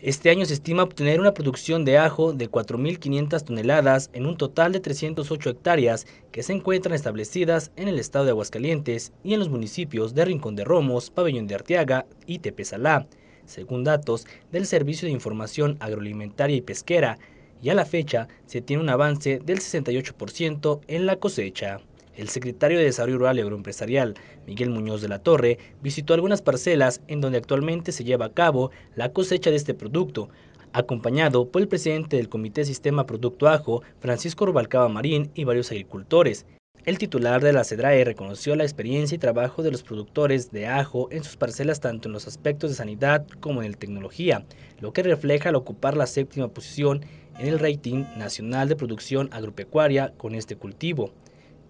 Este año se estima obtener una producción de ajo de 4.500 toneladas en un total de 308 hectáreas que se encuentran establecidas en el estado de Aguascalientes y en los municipios de Rincón de Romos, Pabellón de Arteaga y Tepesalá, según datos del Servicio de Información Agroalimentaria y Pesquera, y a la fecha se tiene un avance del 68% en la cosecha el secretario de Desarrollo Rural y Agroempresarial, Miguel Muñoz de la Torre, visitó algunas parcelas en donde actualmente se lleva a cabo la cosecha de este producto, acompañado por el presidente del Comité Sistema Producto Ajo, Francisco Rubalcaba Marín, y varios agricultores. El titular de la CEDRAE reconoció la experiencia y trabajo de los productores de ajo en sus parcelas tanto en los aspectos de sanidad como en el tecnología, lo que refleja al ocupar la séptima posición en el rating nacional de producción agropecuaria con este cultivo.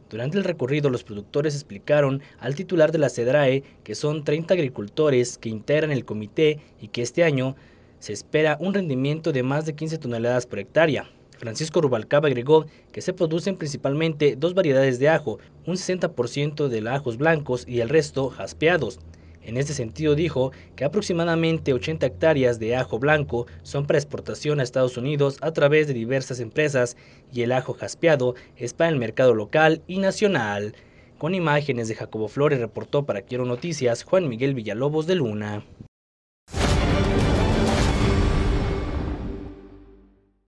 Durante el recorrido, los productores explicaron al titular de la CEDRAE que son 30 agricultores que integran el comité y que este año se espera un rendimiento de más de 15 toneladas por hectárea. Francisco Rubalcaba agregó que se producen principalmente dos variedades de ajo, un 60% de ajos blancos y el resto jaspeados. En este sentido dijo que aproximadamente 80 hectáreas de ajo blanco son para exportación a Estados Unidos a través de diversas empresas y el ajo jaspeado es para el mercado local y nacional. Con imágenes de Jacobo Flores reportó para Quiero Noticias Juan Miguel Villalobos de Luna.